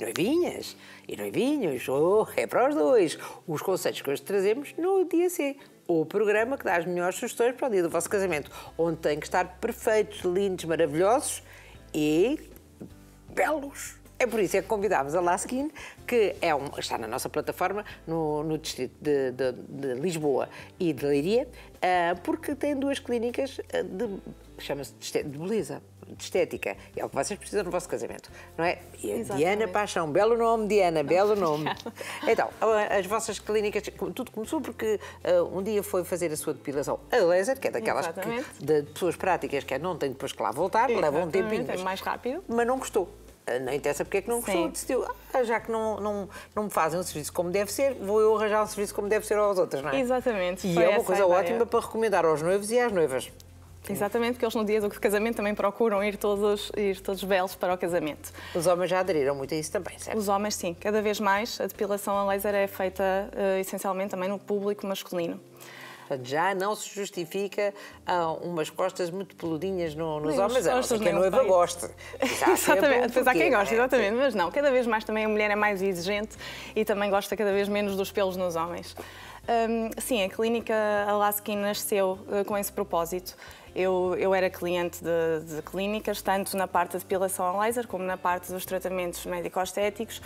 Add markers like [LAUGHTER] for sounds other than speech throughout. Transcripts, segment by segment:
noivinhas e noivinhos, ou oh, é para os dois, os conselhos que hoje trazemos no dia C o programa que dá as melhores sugestões para o dia do vosso casamento, onde têm que estar perfeitos, lindos, maravilhosos e belos. É por isso é que convidámos a Laskin, que é um, está na nossa plataforma no, no distrito de, de, de, Lisboa e de Leiria, uh, porque tem duas clínicas ah, de, chama-se de beleza de estética. É o que vocês precisam no vosso casamento, não é? Diana Paixão, belo nome, Diana, belo [LAUGHS] nome. então, as vossas clínicas, tudo começou porque uh, um dia foi fazer a sua depilação a laser, que é daquelas que, de pessoas práticas que é, não têm depois que lá voltar, Exatamente. levam um tempinho. É mais rápido. Mas não gostou eh, não interessa porque é que não gostou, decidiu, ah, já que não, não, não me fazem o um serviço como deve ser, vou eu arranjar o um serviço como deve ser aos outros, não é? Exatamente. E é uma coisa ótima para recomendar aos noivos e às noivas. Exatamente, porque eles no dia do casamento também procuram ir todos, ir todos belos para o casamento. Os homens já aderiram muito a isso também, certo? Os homens, sim. Cada vez mais a depilação a laser é feita uh, essencialmente também no público masculino. Portanto, já não se justifica ah, umas costas muito peludinhas no, nos Nem homens, é costas, não, quem noiva país. gosta. [LAUGHS] exatamente, há quem gosta, é? exatamente, mas não, cada vez mais também a mulher é mais exigente e também gosta cada vez menos dos pelos nos homens. Um, sim, a clínica Alaskin nasceu uh, com esse propósito eu, eu era cliente de, de clínicas, tanto na parte da depilação a laser como na parte dos tratamentos médico-estéticos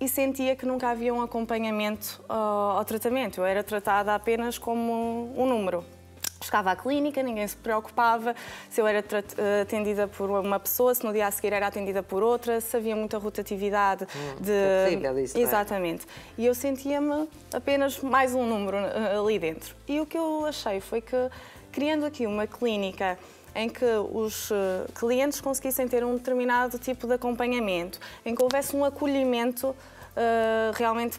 e sentia que nunca havia um acompanhamento uh, ao tratamento. Eu era tratada apenas como um número. Chegava à clínica, ninguém se preocupava se eu era uh, atendida por uma pessoa, se no dia a seguir era atendida por outra, se havia muita rotatividade. Hum, de... É isso, Exatamente. É? E eu sentia-me apenas mais um número uh, ali dentro. E o que eu achei foi que criando aqui uma clínica em que os eh, clientes conseguissem ter um determinado tipo de acompanhamento, em que houvesse um acolhimento eh, realmente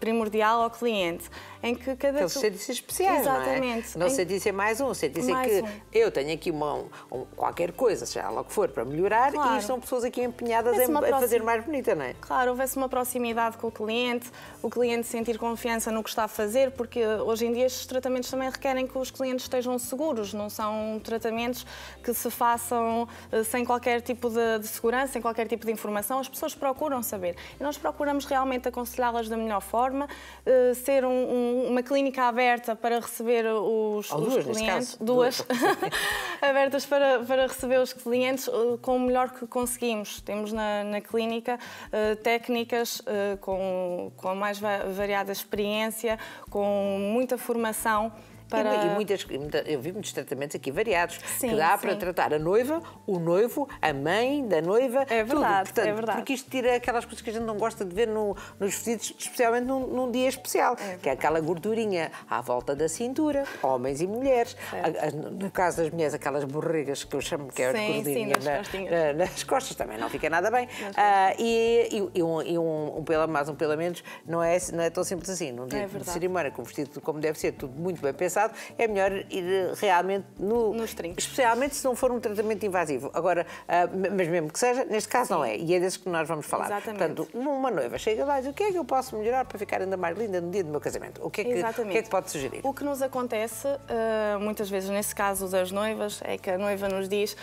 primordial ao cliente, em que cada... Aqueles serviços especiais, é? Exatamente. não é? Não em... serviço mais um, serviço é que um. eu tenho aqui uma, um, qualquer coisa, seja lá o que for, para melhorar claro. e estão pessoas aqui empenhadas em, fazer mais bonita, não é? Claro, houvesse uma proximidade com o cliente, o cliente sentir confiança no que está a fazer, porque hoje em dia estes tratamentos também requerem que os clientes estejam seguros, não são tratamentos que se façam eh, sem qualquer tipo de, de segurança, sem qualquer tipo de informação, as pessoas procuram saber. E nós procuramos realmente aconselhá-las da melhor forma, eh, ser um, um uma clínica aberta para receber os, os duas, clientes. Duas. duas. [LAUGHS] abertas para, para receber os clientes eh, com o melhor que conseguimos. Temos na, na clínica uh, técnicas uh, com, com a mais variada experiência, com muita formação para... E, e muitas, eu vi muitos tratamentos aqui variados, sim, que dá sim. para tratar a noiva, o noivo, a mãe da noiva, é verdade, é Portanto, é verdade. Porque isto tira aquelas coisas que a gente não gosta de ver no, nos vestidos, especialmente num, num dia especial, é que é aquela gordurinha à volta da cintura, homens e mulheres. A, a, no caso das mulheres, aquelas borregas que eu chamo que é sim, sim, nas, na, nas, costas também não fica nada bem. Ah, e, e, um, e um, um mais, um pelo menos, não é, não é tão simples assim. Num dia é de cerimónia, com um vestido como deve ser, tudo muito bem pensado, passado, é melhor ir eh, realmente no, nos trincos. Especialmente se não for um tratamento invasivo. Agora, uh, mas mesmo que seja, neste caso Sim. não é. E é desse que nós vamos falar. Exatamente. Portanto, uma noiva chega lá e diz o que é que eu posso melhorar para ficar ainda mais linda no dia do meu casamento? O que é que, que, é que pode sugerir? O que nos acontece, uh, muitas vezes, nesse caso das noivas, é que a noiva nos diz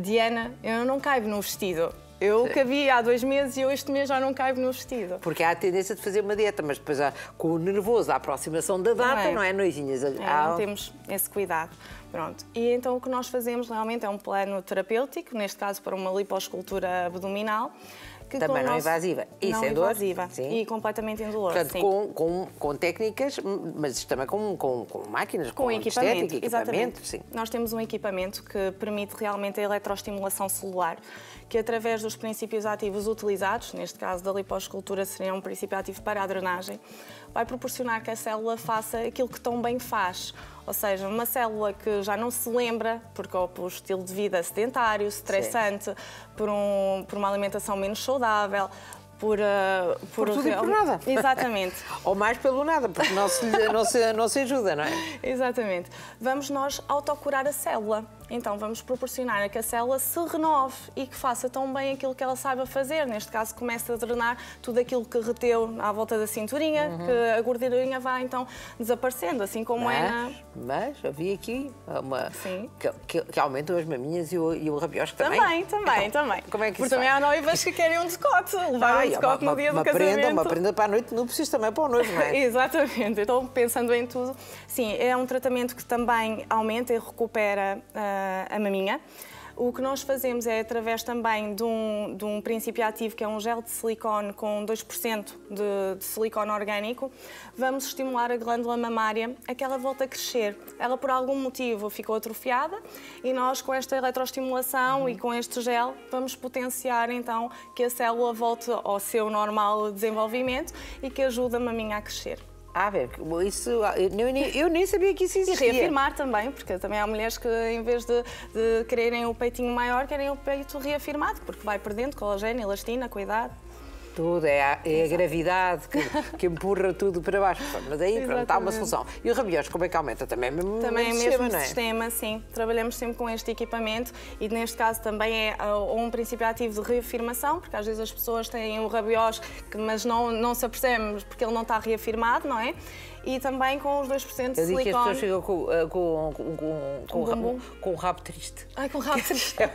Diana, eu não caibo no vestido. Eu cabia há dois meses e eu este mês já não caibo no vestido. Porque há a tendência de fazer uma dieta, mas depois há, com o nervoso, a aproximação da data, não é, não é noizinhas? É, Não temos esse cuidado. Pronto. E então o que nós fazemos realmente é um plano terapêutico, neste caso para uma liposcultura abdominal que também não nosso... invasiva e não sem é invasiva dor, sim. e completamente indolor. Portanto, com, com, com, técnicas, mas também com, com, com máquinas, com, com equipamento, estética, equipamento, exatamente. Sim. Nós temos um equipamento que permite realmente a eletroestimulação celular, que através dos princípios ativos utilizados, neste caso da liposcultura, seria um princípio ativo para a drenagem, vai proporcionar que a célula faça aquilo que tão bem faz, ou seja, uma célula que já não se lembra, porque ou por estilo de vida sedentário, estressante, por, um, por uma alimentação menos saudável, por, uh, por, por, tudo e por nada. [LAUGHS] Exatamente. [LAUGHS] Ou mais pelo nada, porque não se, não, se, não se ajuda, não é? Exatamente. Vamos nós autocurar a célula. Então vamos proporcionar a que a célula se renove e que faça tão bem aquilo que ela saiba fazer. Neste caso, começa a drenar tudo aquilo que reteu à volta da cinturinha, uhum. que a gordurinha vai então desaparecendo, assim como é mas, é na... Mas havia aqui uma... Sim. Que, que, que, aumentam as maminhas e o, e o rabiosco também. Também, também, então, também. Como é que Porque também há noivas que querem um decote, levar Ai, um é decote uma, no dia uma, do uma casamento. Prenda, uma prenda para a noite, não precisa também para o noivo, não é? [LAUGHS] Exatamente. Então, pensando em tudo, sim, é um tratamento que também aumenta e recupera... Uh, a, maminha. O que nós fazemos é, através também de um, de um, princípio ativo, que é um gel de silicone com 2% de, de silicone orgânico, vamos estimular a glândula mamária a que ela volte a crescer. Ela, por algum motivo, ficou atrofiada e nós, com esta eletroestimulação uhum. e com este gel, vamos potenciar, então, que a célula volte ao seu normal desenvolvimento e que ajude a maminha a crescer. Ah, ver, isso eu nem, eu nem, sabia que isso existia. E reafirmar também, porque também há mulheres que em vez de, de quererem o peitinho maior, querem o peito reafirmado, porque vai perdendo colagênio, elastina, cuidado tudo, é a, é a gravidade que, que, empurra tudo para baixo. Mas aí, pronto, há uma solução. E o Rabiós, como é que aumenta? Também é mesmo Também é mesmo sistema, é? sistema, sim. Trabalhamos sempre com este equipamento e neste caso também é ah, um princípio ativo de reafirmação, porque às vezes as pessoas têm o Rabiós, mas não, não se apercebem porque ele não está reafirmado, não é? e também com os 2% de silicone. Eu digo que as pessoas ficam eh, com, com, com, com, um com o rabo triste. Ai, com o rabo triste. [LAUGHS] É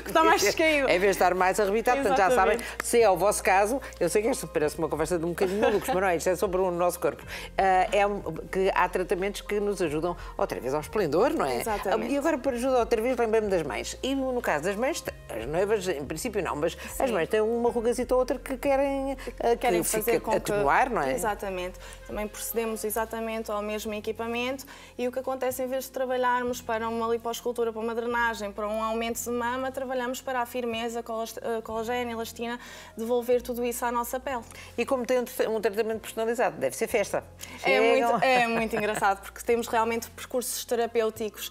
que [LAUGHS] está mais cheio é, Em vez de estar mais arrebitado, portanto já sabem, se é o vosso caso, eu sei que esta parece uma conversa de um bocadinho malucos, mas não é, isto é sobre o nosso corpo. Uh, é que há tratamentos que nos ajudam outra vez ao esplendor, não é? Exatamente. E agora para ajudar outra vez, lembrei-me das mães. E no caso das mães, as noivas, em princípio, não, mas Sim. as mães têm uma rugazita ou outra que querem, eh, querem que fazer com atenuar, que... não é? Exatamente. Também procedemos exatamente ao mesmo equipamento e o que acontece, em vez de trabalharmos para uma liposcultura, para uma drenagem, para um aumento de mama, trabalhamos para a firmeza, eh, colagênio, elastina, devolver tudo isso à nossa pele. E como tem um tratamento personalizado, deve ser festa. É muito, é [LAUGHS] muito, engraçado, porque temos realmente percursos terapêuticos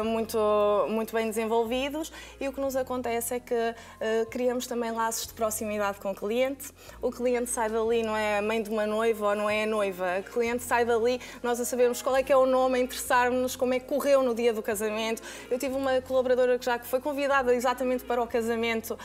uh, muito, muito bem desenvolvidos e o que nos acontece é que uh, criamos também laços de proximidade com o cliente. O cliente sai dali, não é a mãe de uma noiva ou não é a noiva. O cliente sai dali, nós a sabemos qual é que é o nome, a interessarmos-nos, como é que correu no dia do casamento. Eu tive uma colaboradora que já foi convidada exatamente para o casamento. Uh,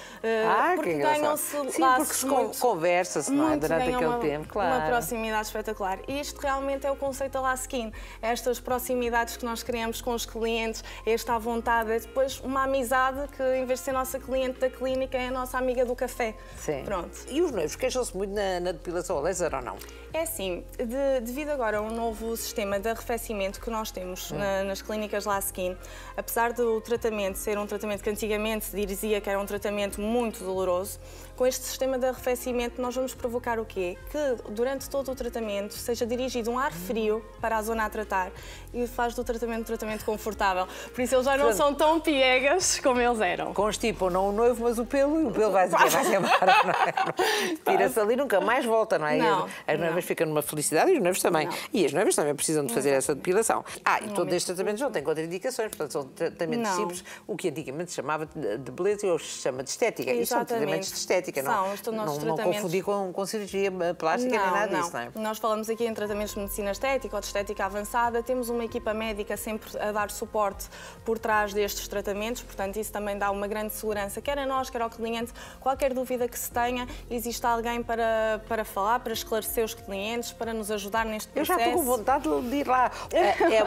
ah, porque ganham-se laços. Sim, porque conversa-se, não é? Durante aquele uma, tempo, claro. Uma proximidade espetacular. E isto realmente é o conceito da Laskin. Estas proximidades que nós criamos com os clientes, esta vontade, é depois uma amizade que, em vez de ser nossa cliente da clínica é a nossa amiga do café. Sim. Pronto. E os noivos queixam-se muito na, na, depilação a laser ou não? É assim, de, devido agora a um novo sistema de arrefecimento que nós temos hum. na, nas clínicas lá Skin, apesar do tratamento ser um tratamento que antigamente se dizia que era um tratamento muito doloroso, com este sistema de arrefecimento, nós vamos provocar o quê? Que durante todo o tratamento seja dirigido um ar frio para a zona a tratar e faz do tratamento um tratamento confortável. Por isso, eles já não são tão piegas como eles eram. Constipam não o noivo, mas o pelo, e o pelo vai-se vai embora, não é? [LAUGHS] Tira-se ali nunca mais volta, não é? Não, as noivas ficam numa felicidade e os noivos também. Não. E as noivas também precisam de fazer não. essa depilação. Ah, e todos estes tratamentos não têm contraindicações, portanto, são tratamentos simples, o que antigamente se chamava de beleza e hoje se chama de estética. Exatamente. E são tratamentos de estética estética, é? são, não, os não, tratamentos... não confundir com, com cirurgia eh, plástica não, nem nada não. disso, não é? Nós falamos aqui em tratamentos de medicina estética ou de estética avançada, temos uma equipa médica sempre a dar suporte por trás destes tratamentos, portanto isso também dá uma grande segurança, quer a nós, quer ao cliente, qualquer dúvida que se tenha, existe alguém para, para falar, para esclarecer os clientes, para nos ajudar neste processo. Eu já estou com vontade de ir lá. [LAUGHS] É, é, é,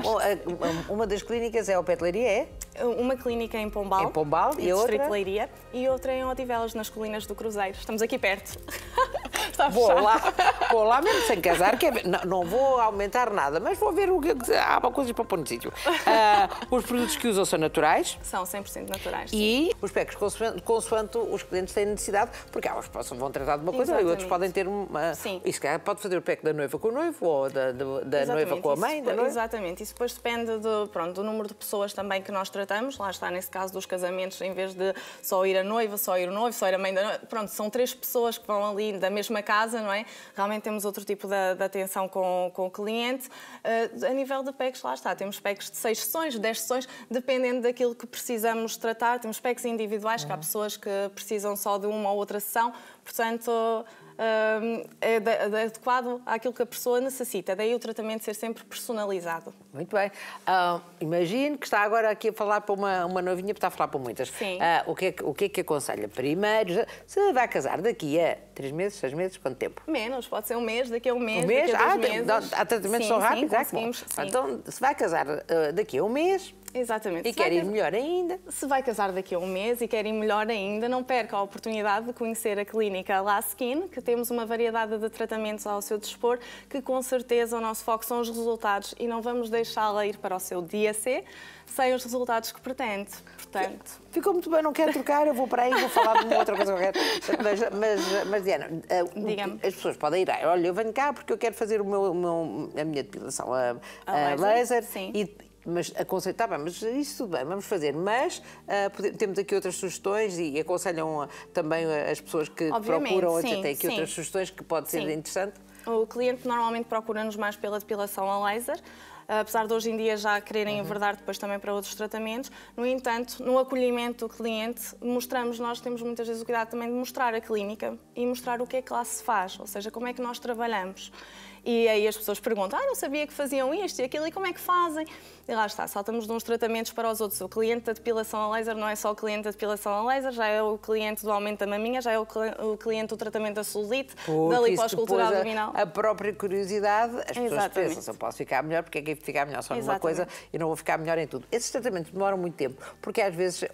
uma das clínicas é a Petelaria, é? Uma clínica em Pombal. Em Pombal e outra? Distrito Leiria. E outra em Odivelas, nas colinas do Cruzeiro. Estamos aqui perto. [LAUGHS] Está vou fechado. lá, vou lá mesmo sem casar, que é, não, não, vou aumentar nada, mas vou ver o que é há uma coisa para pôr no sítio. Uh, os produtos que usam são naturais? São 100% naturais. E sim. os pecos consoante, consoante, os clientes têm necessidade, porque há uns que vão tratar de uma coisa Exatamente. e outros podem ter uma. Sim. Isso pode fazer o PEC da noiva com o noivo ou da, da, da noiva com a mãe. Isso, da noiva. Exatamente, isso depois depende do, pronto, do número de pessoas também que nós trazemos tratamos, lá está nesse caso dos casamentos, em vez de só ir a noiva, só ir o noivo, só ir a mãe da noiva, pronto, são três pessoas que vão ali da mesma casa, não é? Realmente temos outro tipo de, de atenção com, com o cliente. Uh, a nível de PECs, lá está, temos PECs de seis sessões, dez sessões, dependendo daquilo que precisamos tratar, temos PECs individuais, uhum. que há uhum. pessoas que precisam só de uma ou outra sessão, portanto é adequado àquilo que a pessoa necessita. Daí o tratamento ser sempre personalizado. Muito bem. Uh, imagino que está agora aqui a falar para uma, uma novinha, porque está a falar para muitas. Sim. Uh, o, que é, o que é que aconselha? Primeiro, se vai casar daqui a três meses, seis meses, quanto tempo? Menos, pode ser um mês, daqui a um mês, um mês? daqui a dois ah, meses. Há tratamentos sim, são rápidos? É sim, Então, se vai casar uh, daqui a um mês, Exatamente. E quer ir melhor ainda. Se vai casar daqui a um mês e quer ir melhor ainda, não perca a oportunidade de conhecer a clínica La Skin, que temos uma variedade de tratamentos ao seu dispor, que com certeza o nosso foco são os resultados e não vamos deixá-la ir para o seu dia C sem os resultados que pretende. Portanto... Ficou muito bem, não quero trocar, eu vou para aí e vou falar de uma outra coisa qualquer. Mas, mas, mas Diana, eh, as pessoas podem ir, é, olha, eu venho cá porque eu quero fazer o meu, o meu a minha depilação a, a, a laser, laser e, mas aconselho, tá mas isso tudo bem, vamos fazer. Mas uh, ah, podemos, temos aqui outras sugestões e, aconselham ah, também ah, as pessoas que Obviamente, procuram sim, até aqui sim. outras sugestões que pode ser sim. interessante. O cliente normalmente procura-nos mais pela depilação a laser, apesar de hoje em dia já quererem uhum. enverdar depois também para outros tratamentos. No entanto, no acolhimento do cliente, mostramos, nós temos muitas vezes o cuidado também de mostrar a clínica e mostrar o que é que lá se faz, ou seja, como é que nós trabalhamos. E aí as pessoas perguntam, ah, não sabia que faziam isto e aquilo, e como é que fazem? E lá está, saltamos de uns tratamentos para os outros. O cliente da depilação a laser não é só o cliente da depilação a laser, já é o cliente do aumento da maminha, já é o, cliente do tratamento da solite, da liposcultura é abdominal. A própria curiosidade, as pessoas pensam, se eu posso ficar melhor, porque é que eu ficar melhor só numa coisa e não vou ficar melhor em tudo. Esses tratamentos demoram muito tempo, porque às vezes, eh,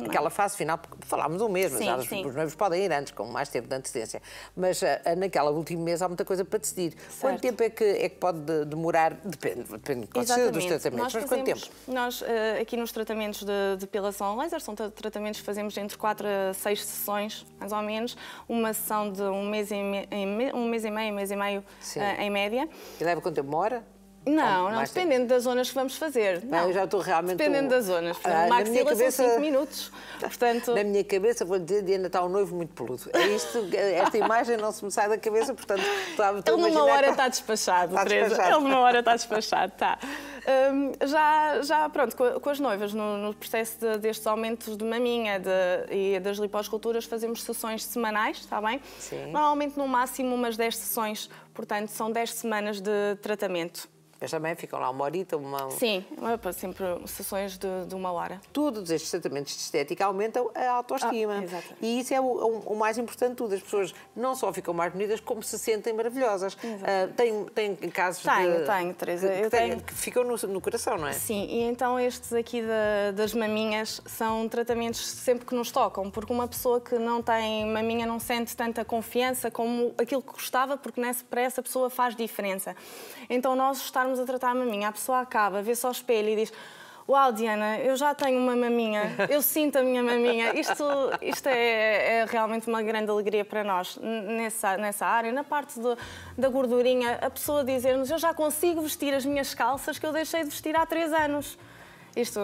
naquela fase final, porque falámos o mês, sim, sim. os noivos podem ir antes, com mais tempo de antecedência, mas eh, eh, naquela última mês há muita coisa para decidir. Sim Quanto tempo é que, é que pode demorar? Depende, depende pode ser dos tratamentos, nós mas fazemos, quanto tempo? Nós, eh, aqui nos tratamentos de depilação laser, são tratamentos que fazemos entre 4 a 6 sessões, mais ou menos, uma sessão de um mês e, me, um mês e meio, um mês e meio Sim. Eh, em média. E leva quanto tempo? Uma hora? Não, não, dependendo das zonas que vamos fazer. Não, não eu já estou realmente. Dependendo um... das zonas. Portanto, ah, maxila cabeça... são 5 minutos. Tá. Portanto... Na minha cabeça, vou dizer, Diana está um noivo muito peludo. É isto, esta imagem não se me sai da cabeça, portanto, está, estou Ele numa hora está despachado, está Teresa. Despachado. Ele numa hora está despachado, está. Hum, já, já, pronto, com, com as noivas, no, no processo de, destes aumentos de maminha de, e das liposculturas, fazemos sessões semanais, está bem? Sim. Normalmente, no máximo, umas 10 sessões, portanto, são 10 semanas de tratamento. Mas também ficam lá uma horita, uma... Sim, sempre sessões de, de uma hora. Todos estes tratamentos de estética aumentam a autoestima. Ah, e isso é o, é o, o, mais importante de tudo. As pessoas não só ficam mais bonitas, como se sentem maravilhosas. Uh, tem, tem casos tenho, de... Tenho, Teresa. Que, que, tenho... que ficam no, no, coração, não é? Sim, e então estes aqui de, das maminhas são tratamentos sempre que nos tocam, porque uma pessoa que não tem maminha não sente tanta confiança como aquilo que gostava, porque nessa, para essa pessoa faz diferença. Então nós estarmos a tratar a maminha, a pessoa acaba, vê-se ao espelho e diz uau, Diana, eu já tenho uma maminha, eu sinto a minha maminha. Isto, isto é, é realmente uma grande alegria para nós nessa, nessa área. Na parte do, da gordurinha, a pessoa dizer-nos eu já consigo vestir as minhas calças que eu deixei de vestir há três anos. Isto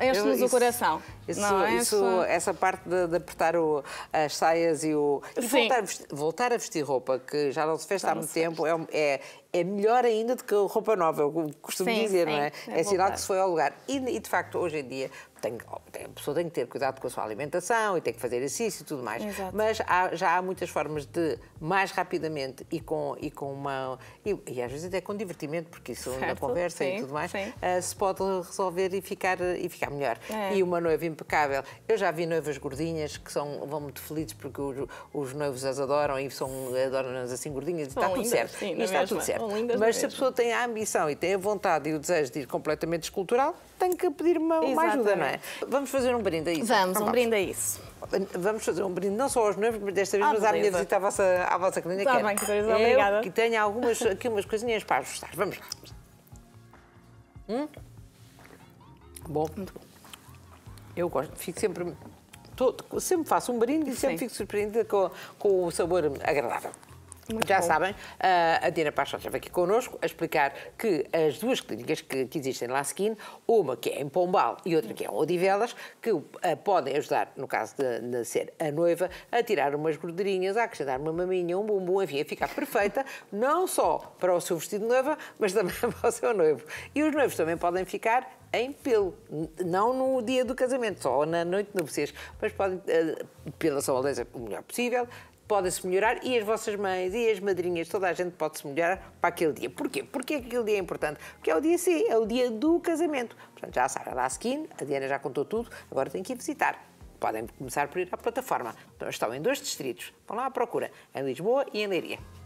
enche-nos o coração. Isso, é isso essa... essa parte de, de apertar o, as saias e o. E voltar, voltar, a vestir roupa, que já não se fez há muito tempo, é, é é melhor ainda do que roupa nova, é eu costumo sim, dizer, sim, não é? É, é sinal que se foi ao lugar. E, e, de facto, hoje em dia, tem, a pessoa tem que ter cuidado com a sua alimentação e tem que fazer exercício e tudo mais. Exato. Mas há, já há muitas formas de, mais rapidamente e com, e com uma. E, e às vezes até com divertimento, porque isso certo, na conversa sim, e tudo mais, uh, se pode resolver e ficar, e ficar melhor. É. E uma noiva impecável. Eu já vi noivas gordinhas que são, vão muito felizes porque os, os noivos as adoram e são adoram-nas assim gordinhas e está tudo certo. Sim, e é está mesma. tudo certo. Mas se a pessoa tem a ambição e tem a vontade e o desejo de ir completamente escultural, tem que pedir uma, uma ajuda, não é? é? Vamos fazer um brinde a isso. Vamos, então, um brinde a isso. Vamos fazer um brinde não só aos noivos, mas desta vez, ah, mas à minha visita à vossa, à vossa clínica. Está é bem, Teresa, obrigada. Que tenho algumas, aqui umas coisinhas para ajustar. Vamos lá. Hum? Bom. Muito bom. Eu gosto, fico sempre. sempre faço um brinde e sempre fico surpreendida com, com o sabor agradável. Muito Já bom. sabem, ah, a Dina Paixão estava aqui connosco a explicar que as duas clínicas que, que existem lá seguindo, uma que é em Pombal e outra que é em Odivelas, que ah, podem ajudar, no caso de, de, ser a noiva, a tirar umas gordurinhas, a acrescentar uma maminha, um bumbum, enfim, a ficar perfeita, não só para o seu vestido de noiva, mas também [LAUGHS] para o seu noivo. E os noivos também podem ficar em pelo, não no dia do casamento, só na noite de núpcias, mas podem, ah, pela sua o melhor possível, podem-se melhorar e as vossas mães e as madrinhas, toda a gente pode se melhorar para aquele dia. Porquê? Porque aquele dia é importante. Porque é o dia sim, é o dia do casamento. Portanto, já a Sara dá a skin, a Diana já contou tudo, agora tem que ir visitar. Podem começar por ir à plataforma. Então, estão em dois distritos. Vão lá à procura, em Lisboa e em Leiria.